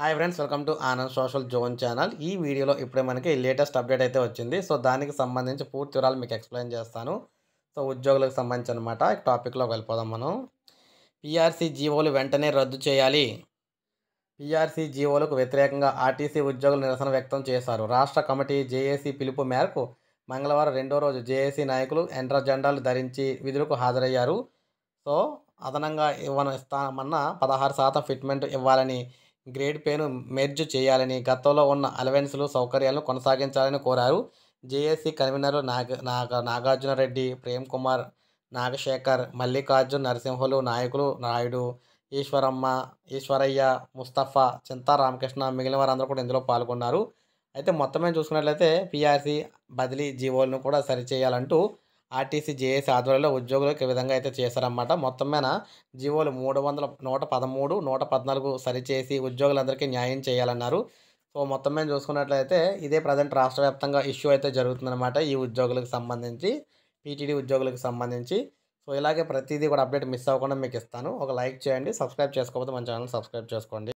hi friends welcome to Anand social zone channel ఈ వీడియోలో ఇప్పుడే మనకి లేటెస్ట్ అప్డేట్ అయితే వచ్చింది సో దానికి సంబంధించి పూర్తి వివరాలు మీకు ఎక్స్ప్లెయిన్ చేస్తాను సో ఉద్యోగులకు సంబంధించి అనమాట టాపిక్లో వెళ్ళిపోదాం మనం పిఆర్సీ జీవోలు వెంటనే రద్దు చేయాలి పిఆర్సీ జీవోలకు వ్యతిరేకంగా ఆర్టీసీ ఉద్యోగులు నిరసన వ్యక్తం చేశారు రాష్ట్ర కమిటీ జేఏసీ పిలుపు మేరకు మంగళవారం రెండో రోజు జేఏసీ నాయకులు ఎండ్ర జెండాలు ధరించి విధులకు హాజరయ్యారు సో అదనంగా ఇవ్వను ఇస్తామన్న పదహారు శాతం ఫిట్మెంట్ ఇవ్వాలని గ్రేడ్ పేను మెర్జ్ చేయాలని గతంలో ఉన్న అలవెన్స్లు సౌకర్యాలను కొనసాగించాలని కోరారు జేఏసీ కన్వీనర్ నాగ నాగ నాగార్జున రెడ్డి ప్రేమ్ కుమార్ నాగశేఖర్ మల్లికార్జున్ నరసింహులు నాయకులు నాయుడు ఈశ్వరమ్మ ఈశ్వరయ్య ముస్తఫా చింతా రామకృష్ణ మిగిలిన వారందరూ కూడా ఇందులో పాల్గొన్నారు అయితే మొత్తం మేము చూసుకున్నట్లయితే పిఆర్సీ బదిలీ జీవోలను కూడా సరిచేయాలంటూ ఆర్టీసీ జేఏస్ ఆధ్వర్యంలో ఉద్యోగులకు ఈ విధంగా అయితే చేశారన్నమాట మొత్తం మీద జీవోలు మూడు వందల నూట పదమూడు నూట పద్నాలుగు సరిచేసి ఉద్యోగులందరికీ న్యాయం చేయాలన్నారు సో మొత్తం మీద చూసుకున్నట్లయితే ఇదే ప్రజెంట్ రాష్ట్ర వ్యాప్తంగా ఇష్యూ అయితే జరుగుతుందన్నమాట ఈ ఉద్యోగులకు సంబంధించి పీటీడీ ఉద్యోగులకు సంబంధించి సో ఇలాగే ప్రతిదీ కూడా అప్డేట్ మిస్ అవ్వకుండా మీకు ఇస్తాను ఒక లైక్ చేయండి సబ్స్క్రైబ్ చేసుకోకపోతే మన ఛానల్ సబ్స్క్రైబ్ చేసుకోండి